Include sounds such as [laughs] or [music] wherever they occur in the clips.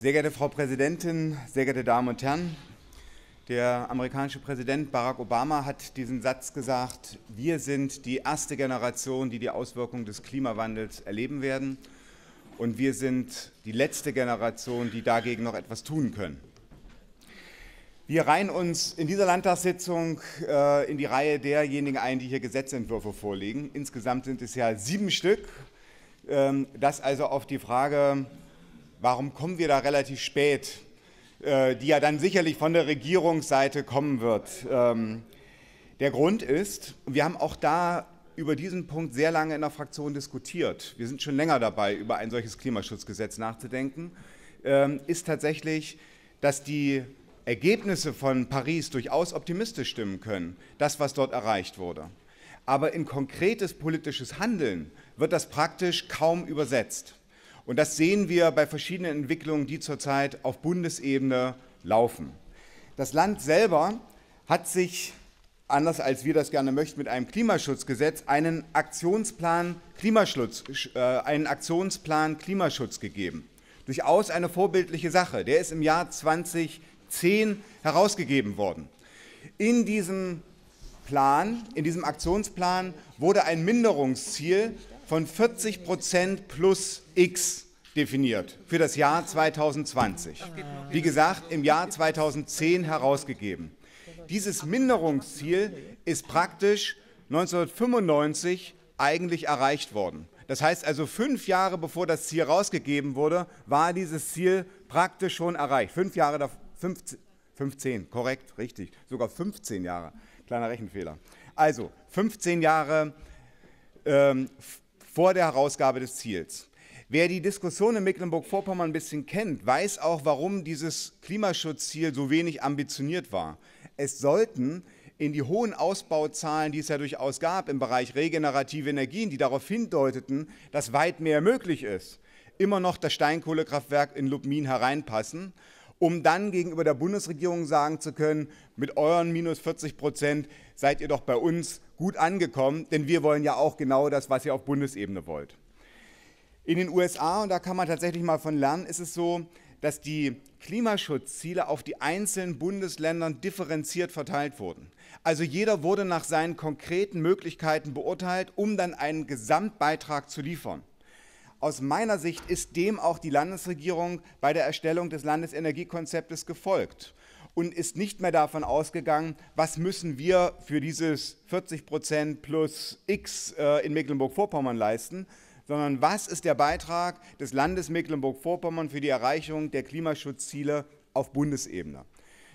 Sehr geehrte Frau Präsidentin, sehr geehrte Damen und Herren, der amerikanische Präsident Barack Obama hat diesen Satz gesagt, wir sind die erste Generation, die die Auswirkungen des Klimawandels erleben werden und wir sind die letzte Generation, die dagegen noch etwas tun können. Wir reihen uns in dieser Landtagssitzung äh, in die Reihe derjenigen ein, die hier Gesetzentwürfe vorlegen. Insgesamt sind es ja sieben Stück. Ähm, das also auf die Frage, warum kommen wir da relativ spät, äh, die ja dann sicherlich von der Regierungsseite kommen wird. Ähm, der Grund ist, wir haben auch da über diesen Punkt sehr lange in der Fraktion diskutiert. Wir sind schon länger dabei, über ein solches Klimaschutzgesetz nachzudenken. Ähm, ist tatsächlich, dass die Ergebnisse von Paris durchaus optimistisch stimmen können, das, was dort erreicht wurde. Aber in konkretes politisches Handeln wird das praktisch kaum übersetzt. Und das sehen wir bei verschiedenen Entwicklungen, die zurzeit auf Bundesebene laufen. Das Land selber hat sich, anders als wir das gerne möchten, mit einem Klimaschutzgesetz einen Aktionsplan Klimaschutz, äh, einen Aktionsplan Klimaschutz gegeben. Durchaus eine vorbildliche Sache. Der ist im Jahr 2010 herausgegeben worden. In diesem Plan, in diesem Aktionsplan wurde ein Minderungsziel von 40 Prozent plus X definiert für das Jahr 2020. Wie gesagt, im Jahr 2010 herausgegeben. Dieses Minderungsziel ist praktisch 1995 eigentlich erreicht worden. Das heißt also, fünf Jahre bevor das Ziel rausgegeben wurde, war dieses Ziel praktisch schon erreicht. Fünf Jahre, davor, 15, 15, korrekt, richtig, sogar 15 Jahre. Kleiner Rechenfehler. Also, 15 Jahre ähm, vor der Herausgabe des Ziels. Wer die Diskussion in Mecklenburg-Vorpommern ein bisschen kennt, weiß auch, warum dieses Klimaschutzziel so wenig ambitioniert war. Es sollten in die hohen Ausbauzahlen, die es ja durchaus gab im Bereich regenerative Energien, die darauf hindeuteten, dass weit mehr möglich ist, immer noch das Steinkohlekraftwerk in Lubmin hereinpassen um dann gegenüber der Bundesregierung sagen zu können, mit euren minus 40 Prozent seid ihr doch bei uns gut angekommen, denn wir wollen ja auch genau das, was ihr auf Bundesebene wollt. In den USA, und da kann man tatsächlich mal von lernen, ist es so, dass die Klimaschutzziele auf die einzelnen Bundesländern differenziert verteilt wurden. Also jeder wurde nach seinen konkreten Möglichkeiten beurteilt, um dann einen Gesamtbeitrag zu liefern. Aus meiner Sicht ist dem auch die Landesregierung bei der Erstellung des Landesenergiekonzeptes gefolgt und ist nicht mehr davon ausgegangen, was müssen wir für dieses 40 Prozent plus X äh, in Mecklenburg-Vorpommern leisten, sondern was ist der Beitrag des Landes Mecklenburg-Vorpommern für die Erreichung der Klimaschutzziele auf Bundesebene.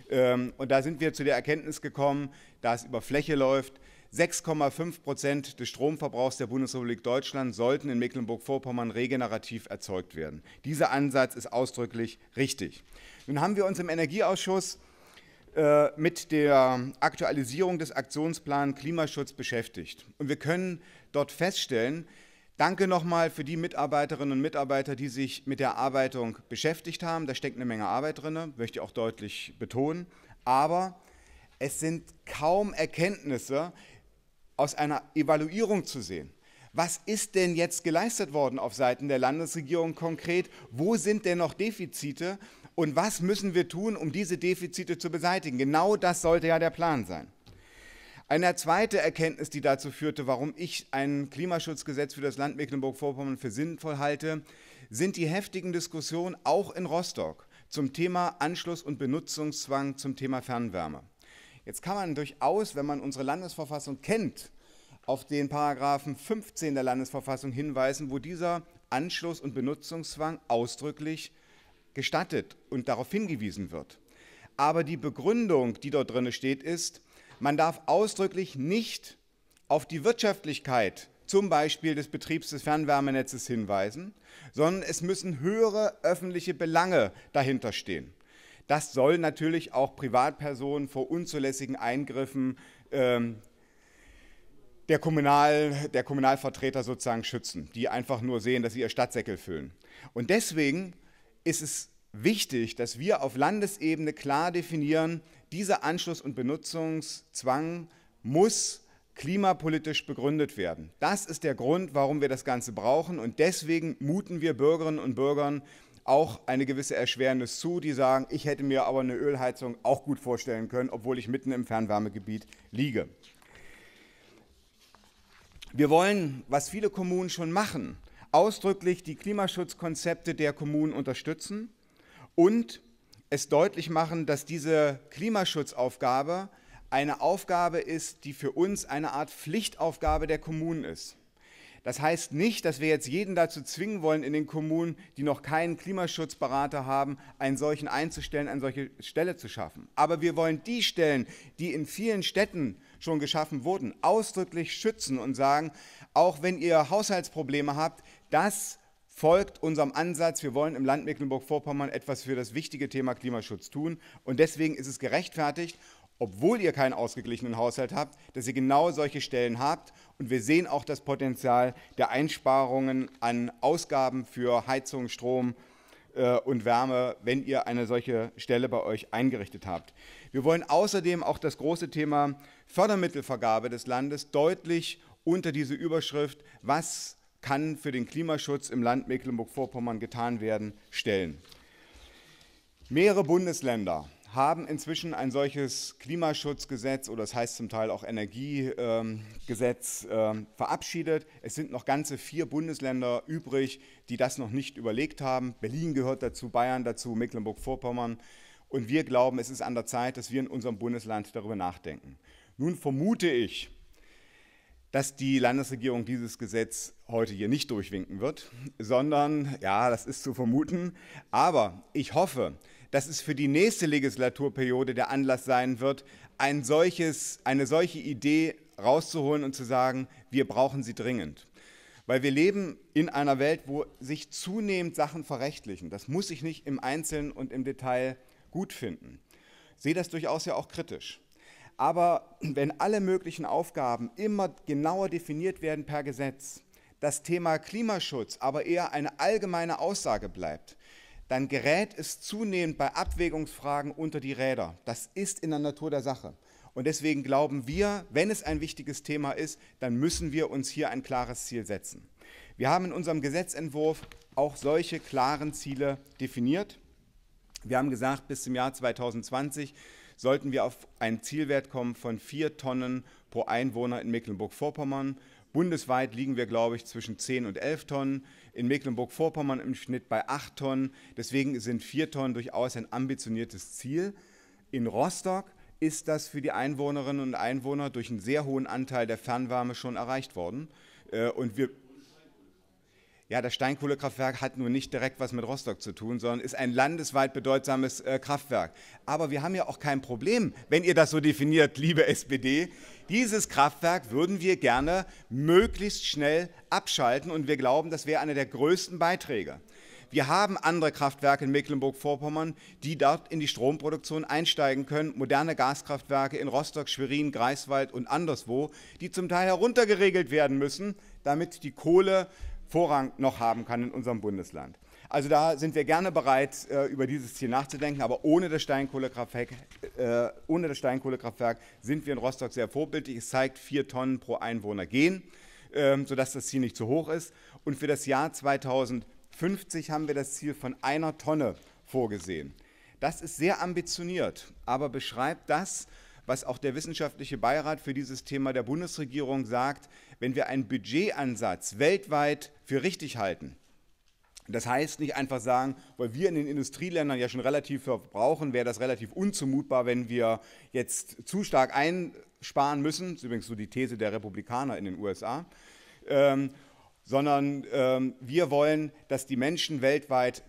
Ähm, und da sind wir zu der Erkenntnis gekommen, da es über Fläche läuft, 6,5 Prozent des Stromverbrauchs der Bundesrepublik Deutschland sollten in Mecklenburg-Vorpommern regenerativ erzeugt werden. Dieser Ansatz ist ausdrücklich richtig. Nun haben wir uns im Energieausschuss äh, mit der Aktualisierung des Aktionsplans Klimaschutz beschäftigt. Und wir können dort feststellen, Danke nochmal für die Mitarbeiterinnen und Mitarbeiter, die sich mit der Erarbeitung beschäftigt haben. Da steckt eine Menge Arbeit drin, möchte ich auch deutlich betonen. Aber es sind kaum Erkenntnisse, aus einer Evaluierung zu sehen. Was ist denn jetzt geleistet worden auf Seiten der Landesregierung konkret? Wo sind denn noch Defizite? Und was müssen wir tun, um diese Defizite zu beseitigen? Genau das sollte ja der Plan sein. Eine zweite Erkenntnis, die dazu führte, warum ich ein Klimaschutzgesetz für das Land Mecklenburg-Vorpommern für sinnvoll halte, sind die heftigen Diskussionen auch in Rostock zum Thema Anschluss und Benutzungszwang zum Thema Fernwärme. Jetzt kann man durchaus, wenn man unsere Landesverfassung kennt, auf den Paragraphen 15 der Landesverfassung hinweisen, wo dieser Anschluss- und Benutzungszwang ausdrücklich gestattet und darauf hingewiesen wird. Aber die Begründung, die dort drin steht, ist, man darf ausdrücklich nicht auf die Wirtschaftlichkeit zum Beispiel des Betriebs des Fernwärmenetzes hinweisen, sondern es müssen höhere öffentliche Belange dahinter stehen. Das soll natürlich auch Privatpersonen vor unzulässigen Eingriffen ähm, der, Kommunal, der Kommunalvertreter sozusagen schützen, die einfach nur sehen, dass sie ihr Stadtsäckel füllen. Und deswegen ist es wichtig, dass wir auf Landesebene klar definieren, dieser Anschluss- und Benutzungszwang muss klimapolitisch begründet werden. Das ist der Grund, warum wir das Ganze brauchen und deswegen muten wir Bürgerinnen und Bürgern auch eine gewisse Erschwernis zu, die sagen, ich hätte mir aber eine Ölheizung auch gut vorstellen können, obwohl ich mitten im Fernwärmegebiet liege. Wir wollen, was viele Kommunen schon machen, ausdrücklich die Klimaschutzkonzepte der Kommunen unterstützen und es deutlich machen, dass diese Klimaschutzaufgabe eine Aufgabe ist, die für uns eine Art Pflichtaufgabe der Kommunen ist. Das heißt nicht, dass wir jetzt jeden dazu zwingen wollen, in den Kommunen, die noch keinen Klimaschutzberater haben, einen solchen einzustellen, eine solche Stelle zu schaffen. Aber wir wollen die Stellen, die in vielen Städten schon geschaffen wurden, ausdrücklich schützen und sagen, auch wenn ihr Haushaltsprobleme habt, das folgt unserem Ansatz, wir wollen im Land Mecklenburg-Vorpommern etwas für das wichtige Thema Klimaschutz tun. Und deswegen ist es gerechtfertigt obwohl ihr keinen ausgeglichenen Haushalt habt, dass ihr genau solche Stellen habt. Und wir sehen auch das Potenzial der Einsparungen an Ausgaben für Heizung, Strom äh, und Wärme, wenn ihr eine solche Stelle bei euch eingerichtet habt. Wir wollen außerdem auch das große Thema Fördermittelvergabe des Landes deutlich unter diese Überschrift, was kann für den Klimaschutz im Land Mecklenburg-Vorpommern getan werden, stellen. Mehrere Bundesländer haben inzwischen ein solches Klimaschutzgesetz oder es das heißt zum Teil auch Energiegesetz ähm, äh, verabschiedet. Es sind noch ganze vier Bundesländer übrig, die das noch nicht überlegt haben. Berlin gehört dazu, Bayern dazu, Mecklenburg-Vorpommern. Und wir glauben, es ist an der Zeit, dass wir in unserem Bundesland darüber nachdenken. Nun vermute ich, dass die Landesregierung dieses Gesetz heute hier nicht durchwinken wird, sondern, ja, das ist zu vermuten, aber ich hoffe, dass es für die nächste Legislaturperiode der Anlass sein wird, ein solches, eine solche Idee rauszuholen und zu sagen, wir brauchen sie dringend. Weil wir leben in einer Welt, wo sich zunehmend Sachen verrechtlichen. Das muss ich nicht im Einzelnen und im Detail gut finden. Ich sehe das durchaus ja auch kritisch. Aber wenn alle möglichen Aufgaben immer genauer definiert werden per Gesetz, das Thema Klimaschutz aber eher eine allgemeine Aussage bleibt, dann gerät es zunehmend bei Abwägungsfragen unter die Räder. Das ist in der Natur der Sache. Und deswegen glauben wir, wenn es ein wichtiges Thema ist, dann müssen wir uns hier ein klares Ziel setzen. Wir haben in unserem Gesetzentwurf auch solche klaren Ziele definiert. Wir haben gesagt, bis zum Jahr 2020 sollten wir auf einen Zielwert kommen von vier Tonnen pro Einwohner in Mecklenburg-Vorpommern. Bundesweit liegen wir, glaube ich, zwischen 10 und 11 Tonnen. In Mecklenburg-Vorpommern im Schnitt bei 8 Tonnen. Deswegen sind 4 Tonnen durchaus ein ambitioniertes Ziel. In Rostock ist das für die Einwohnerinnen und Einwohner durch einen sehr hohen Anteil der Fernwärme schon erreicht worden. Äh, und wir ja, das Steinkohlekraftwerk hat nun nicht direkt was mit Rostock zu tun, sondern ist ein landesweit bedeutsames äh, Kraftwerk. Aber wir haben ja auch kein Problem, wenn ihr das so definiert, liebe SPD. [laughs] Dieses Kraftwerk würden wir gerne möglichst schnell abschalten und wir glauben, das wäre einer der größten Beiträge. Wir haben andere Kraftwerke in Mecklenburg-Vorpommern, die dort in die Stromproduktion einsteigen können. Moderne Gaskraftwerke in Rostock, Schwerin, Greifswald und anderswo, die zum Teil heruntergeregelt werden müssen, damit die Kohle Vorrang noch haben kann in unserem Bundesland. Also da sind wir gerne bereit, äh, über dieses Ziel nachzudenken, aber ohne das, Steinkohlekraftwerk, äh, ohne das Steinkohlekraftwerk sind wir in Rostock sehr vorbildlich. Es zeigt, vier Tonnen pro Einwohner gehen, ähm, sodass das Ziel nicht zu hoch ist. Und für das Jahr 2050 haben wir das Ziel von einer Tonne vorgesehen. Das ist sehr ambitioniert, aber beschreibt das, was auch der wissenschaftliche Beirat für dieses Thema der Bundesregierung sagt, wenn wir einen Budgetansatz weltweit für richtig halten, das heißt nicht einfach sagen, weil wir in den Industrieländern ja schon relativ verbrauchen, wäre das relativ unzumutbar, wenn wir jetzt zu stark einsparen müssen. Das ist übrigens so die These der Republikaner in den USA. Ähm, sondern ähm, wir wollen, dass die Menschen weltweit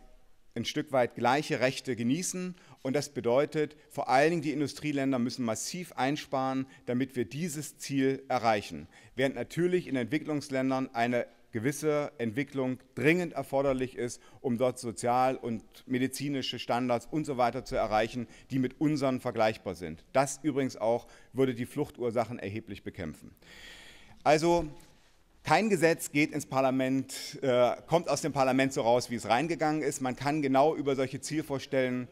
ein Stück weit gleiche Rechte genießen. Und das bedeutet, vor allen Dingen die Industrieländer müssen massiv einsparen, damit wir dieses Ziel erreichen. Während natürlich in Entwicklungsländern eine gewisse Entwicklung dringend erforderlich ist, um dort sozial- und medizinische Standards und so weiter zu erreichen, die mit unseren vergleichbar sind. Das übrigens auch würde die Fluchtursachen erheblich bekämpfen. Also kein Gesetz geht ins Parlament, äh, kommt aus dem Parlament so raus, wie es reingegangen ist. Man kann genau über solche Zielvorstellungen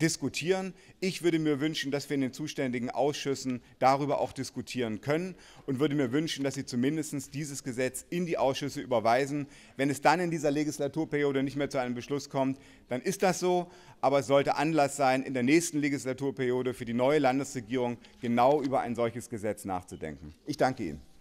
diskutieren. Ich würde mir wünschen, dass wir in den zuständigen Ausschüssen darüber auch diskutieren können und würde mir wünschen, dass Sie zumindest dieses Gesetz in die Ausschüsse überweisen. Wenn es dann in dieser Legislaturperiode nicht mehr zu einem Beschluss kommt, dann ist das so. Aber es sollte Anlass sein, in der nächsten Legislaturperiode für die neue Landesregierung genau über ein solches Gesetz nachzudenken. Ich danke Ihnen.